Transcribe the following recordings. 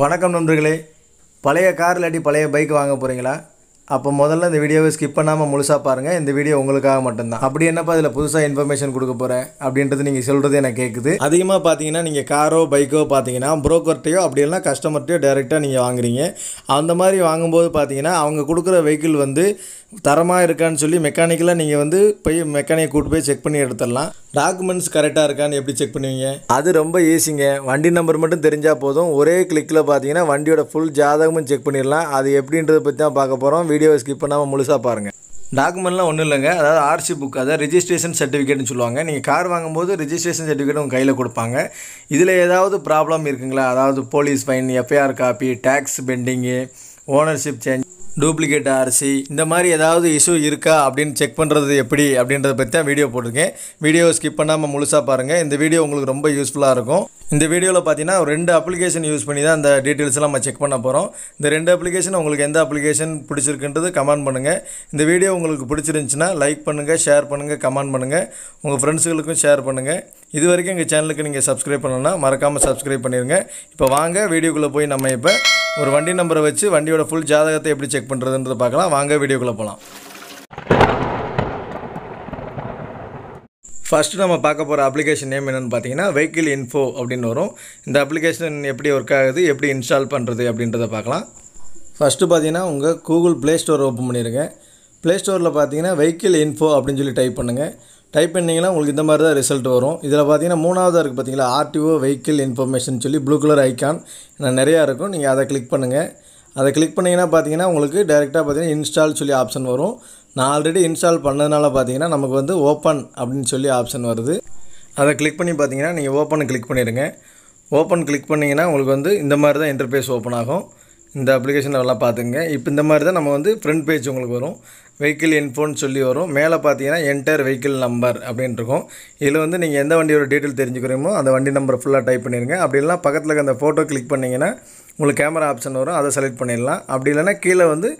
வணக்கம் நண்பர்களே பழைய காரில் அடி பழைய பைக் வாங்க போகிறீங்களா அப்போ முதல்ல இந்த வீடியோவை ஸ்கிப் பண்ணாமல் முழுசாக பாருங்கள் இந்த வீடியோ உங்களுக்காக மட்டும்தான் அப்படி என்னப்பா இதில் புதுசாக இன்ஃபர்மேஷன் கொடுக்க போகிறேன் அப்படின்றது நீங்கள் சொல்கிறது எனக்கு கேட்குது அதிகமாக பார்த்தீங்கன்னா நீங்கள் காரோ பைக்கோ பார்த்தீங்கன்னா புரோக்கர்ட்டையோ அப்படி இல்லைனா கஸ்டமர்ட்டையோ டேரெக்டாக நீங்கள் வாங்குறீங்க அந்த மாதிரி வாங்கும்போது பார்த்தீங்கன்னா அவங்க கொடுக்குற வெஹிக்கிள் வந்து தரமாக இருக்கான்னு சொல்லி மெக்கானிக்கலாக நீங்கள் வந்து போய் மெக்கானிக் கூப்பிட்டு போய் செக் பண்ணி எடுத்துடலாம் டாக்குமெண்ட்ஸ் கரெக்டாக இருக்கான்னு எப்படி செக் பண்ணுவீங்க அது ரொம்ப ஈஸிங்க வண்டி நம்பர் மட்டும் தெரிஞ்சால் போதும் ஒரே கிளிக்கில் பார்த்தீங்கன்னா வண்டியோட ஃபுல் ஜாதகமும் செக் பண்ணிடலாம் அது எப்படின்றத பற்றி தான் பார்க்க போகிறோம் வீடியோவை ஸ்கிப் பண்ணாமல் முழுசாக பாருங்கள் டாக்குமெண்ட்லாம் ஒன்றும் இல்லைங்க அதாவது ஆர்சி புக் அதாவது ரிஜிஸ்ட்ரேஷன் சர்டிஃபிகேட்னு சொல்லுவாங்க நீங்கள் கார் வாங்கும்போது ரிஜிஸ்ட்ரேஷன் சர்டிஃபிகேட் உங்கள் கையில் கொடுப்பாங்க இதில் ஏதாவது ப்ராப்ளம் இருக்குங்களா அதாவது police fine F I R copy tax pending ownership change duplicate R C இந்த மாதிரி ஏதாவது இஷ்யூ இருக்கா அப்படின்னு செக் பண்ணுறது எப்படி அப்படின்றத பற்றி தான் வீடியோ போட்டிருக்கேன் வீடியோ ஸ்கிப் பண்ணாமல் முழுசாக பாருங்கள் இந்த வீடியோ உங்களுக்கு ரொம்ப யூஸ்ஃபுல்லாக இருக்கும் இந்த வீடியோவில் பார்த்தீங்கன்னா ரெண்டு அப்ளிகேஷன் யூஸ் பண்ணி தான் அந்த டீட்டெயில்ஸ்லாம் நம்ம செக் பண்ண போகிறோம் இந்த ரெண்டு அப்ளிகேஷன் உங்களுக்கு எந்த அப்ளிகேஷன் பிடிச்சிருக்குன்றது கமெண்ட் பண்ணுங்கள் இந்த வீடியோ உங்களுக்கு பிடிச்சிருந்துச்சுன்னா லைக் பண்ணுங்கள் ஷேர் பண்ணுங்கள் கமெண்ட் பண்ணுங்கள் உங்கள் ஃப்ரெண்ட்ஸுகளுக்கும் ஷேர் பண்ணுங்கள் இது வரைக்கும் எங்கள் சேனலுக்கு நீங்கள் சப்ஸ்கிரைப் பண்ணணும்னா மறக்காமல் சப்ஸ்கிரைப் பண்ணிடுங்க இப்போ வாங்க வீடியோக்குள்ளே போய் நம்ம இப்போ ஒரு வண்டி நம்பரை வச்சு வண்டியோட ஃபுல் ஜாதகத்தை எப்படி செக் பண்ணுறதுன்றது பார்க்கலாம் வாங்க வீடியோக்குள்ளே போகலாம் ஃபஸ்ட்டு நம்ம பார்க்க போகிற அப்ளிகேஷன் நேம் என்னென்னு பார்த்தீங்கன்னா வெஹிக்கிள் இன்ஃபோ அப்படின்னு வரும் இந்த அப்ளிகேஷன் எப்படி ஒர்க் ஆகுது எப்படி இன்ஸ்டால் பண்ணுறது அப்படின்றத பார்க்கலாம் ஃபஸ்ட்டு பார்த்தீங்கன்னா உங்கள் கூகுள் ப்ளே ஸ்டோர் ஓப்பன் பண்ணிடுங்க ப்ளே ஸ்டோரில் பார்த்தீங்கன்னா வெஹிக்கிள் இன்ஃபோ அப்படின்னு சொல்லி டைப் பண்ணுங்கள் டைப் பண்ணிங்கன்னா உங்களுக்கு இந்த மாதிரி தான் ரிசல்ட் வரும் இதில் பார்த்தீங்கன்னா மூணாவதாக இருக்குது பார்த்தீங்களா ஆர்டிஓ வெஹிக்கிள் இன்ஃபர்மேஷன் சொல்லி ப்ளூ கலர் ஐக்கான் நிறையா இருக்கும் நீங்கள் அதை கிளிக் பண்ணுங்கள் அதை கிளிக் பண்ணிங்கன்னா பார்த்தீங்கன்னா உங்களுக்கு டேரெக்டாக பார்த்தீங்கன்னா இன்ஸ்டால் சொல்லி ஆப்ஷன் வரும் நான் ஆல்ரெடி இன்ஸ்டால் பண்ணதுனால பார்த்தீங்கன்னா நமக்கு வந்து ஓப்பன் அப்படின்னு சொல்லி ஆப்ஷன் வருது அதை கிளிக் பண்ணி பார்த்தீங்கன்னா நீங்கள் ஓப்பன் கிளிக் பண்ணிடுங்க ஓப்பன் கிளிக் பண்ணிங்கன்னா உங்களுக்கு வந்து இந்த மாதிரி தான் இன்டர்ஃபேஸ் ஓப்பன் ஆகும் இந்த அப்ளிகேஷன் நல்லா பார்த்துங்க இப்போ இந்த மாதிரி தான் நம்ம வந்து ஃப்ரண்ட் பேஜ் உங்களுக்கு வரும் வெஹிக்கிள் இன்ஃபோன்னு சொல்லி வரும் மேலே பார்த்தீங்கன்னா என்டர் வெஹிக்கிள் நம்பர் அப்படின்ட்டு இருக்கும் இதில் வந்து நீங்கள் எந்த வண்டியோட டீட்டெயில் தெரிஞ்சுக்கிறீமோ அந்த வண்டி நம்பர் ஃபுல்லாக டைப் பண்ணிடுங்க அப்படி இல்லை பக்கத்தில் அந்த ஃபோட்டோ கிளிக் பண்ணிங்கன்னா உங்களுக்கு கேமரா ஆப்ஷன் வரும் அதை செலக்ட் பண்ணிடலாம் அப்படி இல்லைனா கீழே வந்து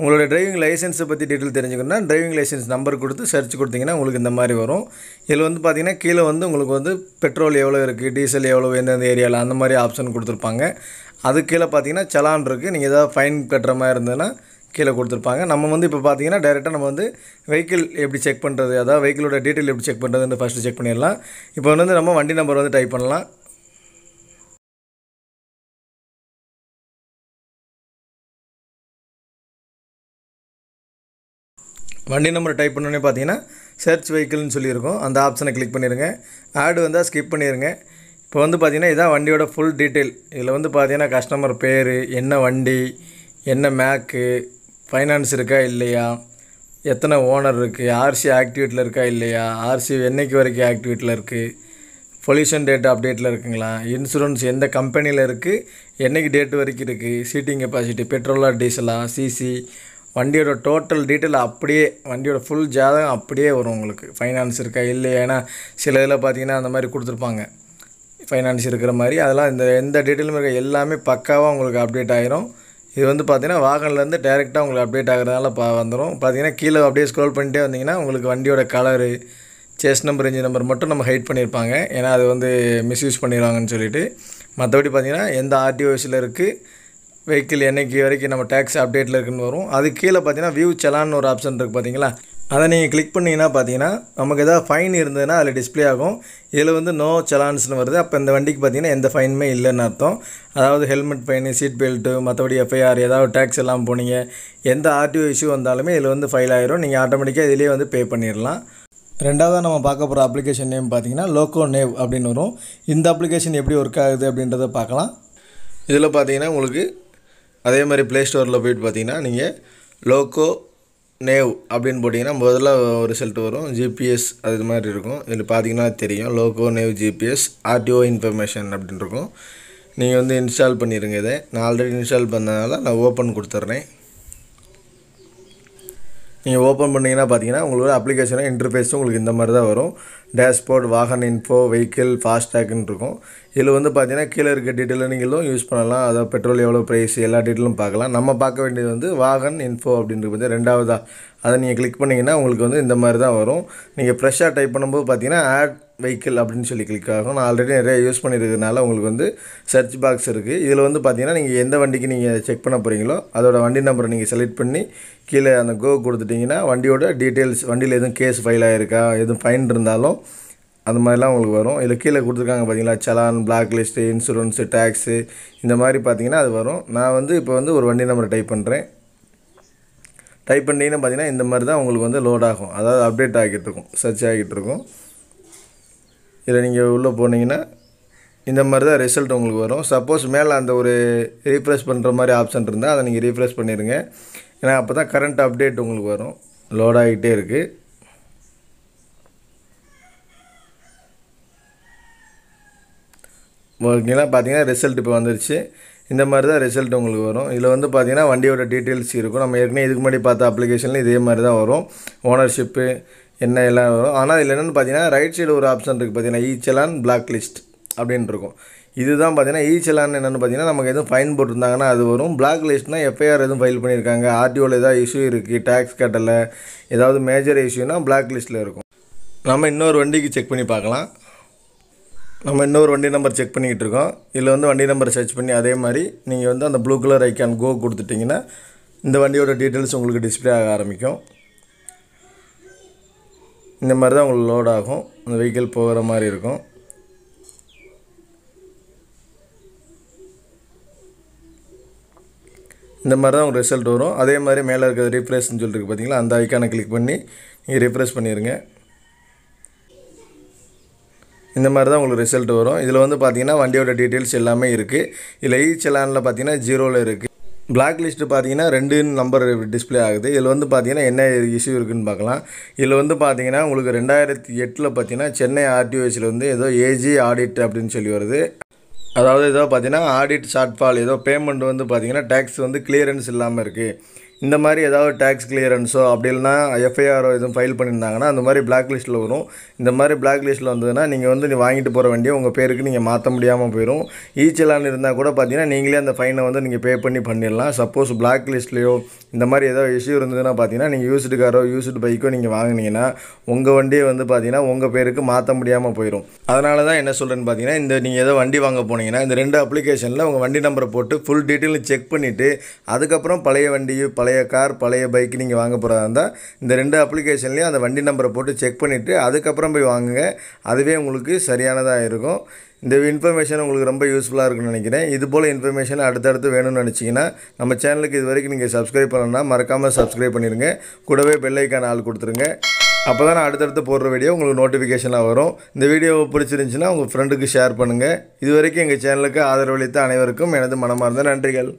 உங்களோட டிரைவிங் லைசன்ஸை பற்றி டீட்டெயில் தெரிஞ்சுக்கணும்னா டிரைவிங் லைசன்ஸ் நம்பர் கொடுத்து சர்ச் கொடுத்திங்கன்னா உங்களுக்கு இந்த மாதிரி வரும் இதில் வந்து பார்த்திங்கன்னா கீழே வந்து உங்களுக்கு வந்து பெட்ரோல் எவ்வளோ இருக்குது டீசல் எவ்வளோ எந்தெந்த ஏரியாவில் அந்த மாதிரி ஆப்ஷன் கொடுத்துருப்பாங்க அது கீழே பார்த்தீங்கன்னா சலான் இருக்குது நீங்கள் ஏதாவது ஃபைன் கட்டுற மாதிரி இருந்ததுன்னா கீழே கொடுத்துருப்பாங்க நம்ம வந்து இப்போ பார்த்தீங்கன்னா டேரெக்டாக நம்ம வந்து வெஹிக்கிள் எப்படி செக் பண்ணுறது அதாவது வெஹிக்கிளோட டீட்டெயில் எப்படி செக் பண்ணுறதுன்னு ஃபஸ்ட்டு செக் பண்ணிடலாம் இப்போ வந்து நம்ம வண்டி நம்பர் வந்து டைப் பண்ணலாம் வண்டி நம்பர் டைப் பண்ணோன்னே பார்த்தீங்கன்னா சர்ச் வெஹிக்கிள்னு சொல்லியிருக்கோம் அந்த ஆப்ஷனை கிளிக் பண்ணிடுங்க ஆடு வந்தால் ஸ்கிப் பண்ணிடுங்க இப்போ வந்து பார்த்தீங்கன்னா இதான் வண்டியோட ஃபுல் டீட்டெயில் இதில் வந்து பார்த்தீங்கன்னா கஸ்டமர் பேர் என்ன வண்டி என்ன மேக்கு ஃபைனான்ஸ் இருக்கா இல்லையா எத்தனை ஓனர் இருக்குது ஆர்சி ஆக்டிவேட்டில் இருக்கா இல்லையா ஆர்சி என்றைக்கு வரைக்கும் ஆக்டிவேட்டில் இருக்குது பொல்யூஷன் டேட் அப்டேட்டில் இருக்குங்களா இன்சூரன்ஸ் எந்த கம்பெனியில் இருக்குது என்றைக்கு டேட் வரைக்கும் இருக்குது சீட்டிங் கெப்பாசிட்டி பெட்ரோலா டீசலா சிசி வண்டியோட டோட்டல் டீட்டெயில் அப்படியே வண்டியோட ஃபுல் ஜாதகம் அப்படியே வரும் உங்களுக்கு ஃபைனான்ஸ் இருக்கா இல்லை ஏன்னா சில இதில் பார்த்தீங்கன்னா அந்த மாதிரி கொடுத்துருப்பாங்க ஃபைனான்ஸ் இருக்கிற மாதிரி அதெல்லாம் இந்த எந்த டீட்டெயிலும் இருக்க எல்லாமே பக்காவாக உங்களுக்கு அப்டேட் ஆகிரும் இது வந்து பார்த்திங்கன்னா வாகனிலேருந்து டேரெக்டாக உங்களுக்கு அப்டேட் ஆகிறதுனால பா வந்துடும் பார்த்தீங்கன்னா கீழே அப்படியே ஸ்க்ரோல் பண்ணிட்டே வந்தீங்கன்னா உங்களுக்கு வண்டியோட colour chassis number engine number மட்டும் நம்ம ஹைட் பண்ணியிருப்பாங்க ஏன்னா அது வந்து மிஸ்யூஸ் பண்ணிடுவாங்கன்னு சொல்லிட்டு மற்றபடி பார்த்திங்கன்னா எந்த ஆர்டிஓஸில் இருக்குது வெஹிக்கிள் என்றைக்கு வரைக்கும் நம்ம டேக்ஸ் அப்டேட்டில் இருக்குன்னு வரும் அது கீழே பார்த்தீங்கன்னா வியூ செலான்னு ஒரு ஆப்ஷன் இருக்குது பார்த்தீங்களா அதை நீங்கள் கிளிக் பண்ணிங்கன்னா பார்த்தீங்கன்னா நமக்கு எதாவது ஃபைன் இருந்ததுன்னா அதில் டிஸ்பிளே ஆகும் இதில் வந்து நோ செலான்ஸ்னு வருது அப்போ இந்த வண்டிக்கு பார்த்தீங்கன்னா எந்த ஃபைனுமே இல்லைன்னு அர்த்தம் அதாவது ஹெல்மெட் ஃபைனு சீட் பெல்ட்டு மற்றபடி எஃப்ஐஆர் ஏதாவது டேக்ஸ் எல்லாம் போனீங்க எந்த ஆர்டிஓ இஷ்யூ வந்தாலுமே இதில் வந்து ஃபைல் ஆயிரும் நீங்கள் ஆட்டோமேட்டிக்காக இதிலே வந்து பே பண்ணிடலாம் ரெண்டாவதாக நம்ம பார்க்க போகிற அப்ளிகேஷன் நேம் பார்த்தீங்கன்னா லோகோ நேவ் அப்படின்னு வரும் இந்த அப்ளிகேஷன் எப்படி ஒர்க் ஆகுது அப்படின்றத பார்க்கலாம் இதில் பார்த்தீங்கன்னா உங்களுக்கு அதே மாதிரி ப்ளே ஸ்டோரில் போயிட்டு பார்த்தீங்கன்னா நீங்கள் லோக்கோ நேவ் அப்படின்னு போட்டிங்கன்னா முதல்ல ஒரு ரிசல்ட் வரும் ஜிபிஎஸ் அது மாதிரி இருக்கும் இதில் பார்த்தீங்கன்னா தெரியும் LocoNav GPS RTO information அப்படின்னு இருக்கும் நீங்கள் வந்து இன்ஸ்டால் பண்ணிடுங்க இதை நான் ஆல்ரெடி இன்ஸ்டால் பண்ணதுனால நான் ஓப்பன் கொடுத்துட்றேன் நீங்கள் ஓப்பன் பண்ணிங்கன்னா பார்த்தீங்கன்னா உங்களோட அப்ளிகேஷனை இன்டர்ஃபேஸும் உங்களுக்கு இந்த மாதிரி தான் வரும் டேஷ்போர்ட் வாகன இன்ஃபோ வெஹிக்கிள் ஃபாஸ்டேக்குன்னு இருக்கும் இதில் வந்து பார்த்தீங்கன்னா கீழே இருக்க டீட்டெயிலும் நீங்களும் யூஸ் பண்ணலாம் அதாவது பெட்ரோல் எவ்வளோ ப்ரைஸ் எல்லா டீட்டெயிலும் பார்க்கலாம் நம்ம பார்க்க வேண்டியது வந்து வாகன் இன்ஃபோ அப்படின்றது வந்து ரெண்டாவதாக அதை நீங்கள் கிளிக் பண்ணிங்கன்னா உங்களுக்கு வந்து இந்த மாதிரி தான் வரும் நீங்கள் ஃப்ரெஷ்ஷாக டைப் பண்ணும்போது பார்த்தீங்கன்னா ஆட் வெஹிக்கிள் அப்படின்னு சொல்லி கிளிக் ஆகும் நான் ஆல்ரெடி நிறைய யூஸ் பண்ணியிருக்கிறதுனால உங்களுக்கு வந்து சர்ச் பாக்ஸ் இருக்குது இதில் வந்து பார்த்தீங்கன்னா நீங்கள் எந்த வண்டிக்கு நீங்கள் செக் பண்ண போகிறீங்களோ அதோட வண்டி நம்பரை நீங்கள் செலக்ட் பண்ணி கீழே அந்த கோ கொடுத்துட்டிங்கன்னா வண்டியோட டீட்டெயில்ஸ் வண்டியில் எதுவும் கேஸ் ஃபைல் ஆகிருக்கா எதுவும் ஃபைன் இருந்தாலும் அந்த மாதிரிலாம் உங்களுக்கு வரும் இதில் கீழே கொடுத்துருக்காங்க பார்த்தீங்களா challan black list insurance tax இந்த மாதிரி பார்த்தீங்கன்னா அது வரும் நான் வந்து இப்போ வந்து ஒரு வண்டி நம்பரை டைப் பண்ணுறேன் டைப் பண்ணிங்கன்னு பார்த்தீங்கன்னா இந்த மாதிரி தான் உங்களுக்கு வந்து லோட் ஆகும் அதாவது அப்டேட் ஆகிட்டு இருக்கும் சர்ச் ஆகிட்டு இருக்கும் இதில் நீங்கள் உள்ளே போனீங்கன்னா இந்த மாதிரி தான் ரிசல்ட் உங்களுக்கு வரும் சப்போஸ் மேலே அந்த ஒரு ரீஃப்ரெஷ் பண்ணுற மாதிரி ஆப்ஷன் இருந்தால் அதை நீங்கள் ரீஃப்ரெஷ் பண்ணிடுங்க ஏன்னா அப்போ தான் கரண்ட் அப்டேட் உங்களுக்கு வரும் லோட் ஆகிட்டே இருக்குது ஓகேங்களா பார்த்தீங்கன்னா ரிசல்ட் இப்போ வந்துருச்சு இந்த மாதிரி தான் ரிசல்ட் உங்களுக்கு வரும் இதில் வந்து பார்த்தீங்கன்னா வண்டியோட டீட்டெயில்ஸ் இருக்கும் நம்ம ஏற்கனவே இதுக்கு முன்னாடி பார்த்த அப்ளிகேஷன்லேயும் இதே மாதிரி தான் வரும் ஓனர்ஷிப்பு என்ன எல்லாம் வரும் ஆனால் இதில் என்னென்னு பார்த்தீங்கன்னா ரைட் சைடு ஒரு ஆப்ஷன் இருக்குது பார்த்தீங்கன்னா ஈச்சலான் பிளாக் லிஸ்ட் அப்படின்னு இருக்கும் இதுதான் பார்த்தீங்கன்னா ஈச்சலான் என்னென்னு பார்த்தீங்கன்னா நமக்கு எதுவும் ஃபைன் போட்டிருந்தாங்கன்னா அது வரும் பிளாக் லிஸ்ட்னால் எஃப்ஐஆர் எதுவும் ஃபைல் பண்ணியிருக்காங்க ஆர்டிஓவில் ஏதாவது இஷ்யூ இருக்குது டேக்ஸ் கட்டலை ஏதாவது மேஜர் இஷ்யூனால் பிளாக் லிஸ்ட்டில் இருக்கும் நம்ம இன்னொரு வண்டிக்கு செக் பண்ணி பார்க்கலாம் நம்ம இன்னொரு வண்டி நம்பர் செக் பண்ணிக்கிட்டு இருக்கோம் இதில் வந்து வண்டி நம்பர் சர்ச் பண்ணி அதே மாதிரி நீங்கள் வந்து அந்த ப்ளூ கலர் ஐக்கான் கோ கொடுத்துட்டிங்கன்னா இந்த வண்டியோட டீட்டெயில்ஸ் உங்களுக்கு டிஸ்பிளே ஆக ஆரம்பிக்கும் இந்த மாதிரி தான் உங்களுக்கு லோட் ஆகும் அந்த வெஹிக்கிள் போகிற மாதிரி இருக்கும் இந்த மாதிரி தான் உங்களுக்கு ரிசல்ட் வரும் அதே மாதிரி மேலே இருக்கிற ரீஃப்ரெஷ்னு சொல்லிட்டு பார்த்தீங்களா அந்த ஐக்கானை கிளிக் பண்ணி நீங்கள் ரீஃப்ரெஷ் பண்ணிடுங்க இந்த மாதிரி தான் உங்களுக்கு ரிசல்ட் வரும் இதில் வந்து பார்த்தீங்கன்னா வண்டியோட டீட்டெயில்ஸ் எல்லாமே இருக்குது இதில் ஈச் லேனில் பார்த்தீங்கன்னா ஜீரோவில் இருக்குது பிளாக் லிஸ்ட்டு பார்த்தீங்கன்னா ரெண்டு நம்பர் டிஸ்பிளே ஆகுது இதில் வந்து பார்த்தீங்கன்னா என்ன இஷ்யூ இருக்குதுன்னு பார்க்கலாம் இதில் வந்து பார்த்தீங்கன்னா உங்களுக்கு ரெண்டாயிரத்தி எட்டில் பார்த்தீங்கன்னா சென்னை ஆர்டிஓஸில் வந்து ஏதோ ஏஜி ஆடிட் அப்படின்னு சொல்லி வருது அதாவது ஏதோ பார்த்தீங்கன்னா ஆடிட் ஷார்ட்ஃபால் ஏதோ பேமெண்ட் வந்து பார்த்தீங்கன்னா டேக்ஸ் வந்து கிளியரன்ஸ் இல்லாமல் இருக்குது இந்த மாதிரி ஏதாவது டேக்ஸ் கிளியரன்ஸோ அப்படி இல்லைனா எஃப்ஐஆரோ எதுவும் ஃபைல் பண்ணியிருந்தாங்கன்னா அந்த மாதிரி பிளாக் லிஸ்ட்டில் வரும் இந்த மாதிரி பிளாக் லிஸ்ட்டில் வந்ததுன்னா நீங்கள் வந்து நீ வாங்கிட்டு போகிற வண்டியை உங்கள் பேருக்கு நீங்கள் மாற்ற முடியாமல் போயிடும் ஈச்சலான்னு இருந்தால் கூட பார்த்தீங்கன்னா நீங்களே அந்த ஃபைனை வந்து நீங்கள் பே பண்ணி பண்ணிடலாம் சப்போஸ் பிளாக் லிஸ்ட்லேயோ இந்த மாதிரி ஏதாவது இஷ்யூ இருந்ததுன்னா பார்த்தீங்கன்னா நீங்கள் யூஸ்டு காரோ யூஸ்டு பைக்கோ நீங்கள் வாங்கினீங்கன்னா உங்கள் வண்டியை வந்து பார்த்தீங்கன்னா உங்கள் பேருக்கு மாற்ற முடியாமல் போயிடும் அதனால தான் என்ன சொல்கிறேன்னு பார்த்தீங்கன்னா இந்த நீங்கள் ஏதோ வண்டி வாங்க போனீங்கன்னா இந்த ரெண்டு அப்ளிகேஷனில் உங்கள் வண்டி நம்பரை போட்டு ஃபுல் டீட்டெயில் செக் பண்ணிவிட்டு அதுக்கப்புறம் பழைய வண்டியை பழைய கார் பழைய பைக் நீங்கள் வாங்க போகிறதா இருந்தால் இந்த ரெண்டு அப்ளிகேஷன்லேயும் அந்த வண்டி நம்பரை போட்டு செக் பண்ணிவிட்டு அதுக்கப்புறம் போய் வாங்குங்க அதுவே உங்களுக்கு சரியானதாக இருக்கும் இந்த இன்ஃபர்மேஷன் உங்களுக்கு ரொம்ப யூஸ்ஃபுல்லாக இருக்குன்னு நினைக்கிறேன் இது போல் இன்ஃபர்மேஷன் அடுத்தடுத்து வேணும்னு நினச்சிங்கன்னா நம்ம சேனலுக்கு இது வரைக்கும் நீங்கள் சப்ஸ்கிரைப் பண்ணணும்னா மறக்காமல் சப்ஸ்கிரைப் பண்ணிடுங்க கூடவே பெல்லைக்கான ஆள் கொடுத்துருங்க அப்போ தான் நான் அடுத்தடுத்து போடுற வீடியோ உங்களுக்கு நோட்டிஃபிகேஷனாக வரும் இந்த வீடியோ பிடிச்சிருந்துச்சின்னா உங்கள் ஃப்ரெண்டுக்கு ஷேர் பண்ணுங்கள் இது வரைக்கும் எங்கள் சேனலுக்கு ஆதரவளித்த அனைவருக்கும் எனது மனமார்ந்த நன்றிகள்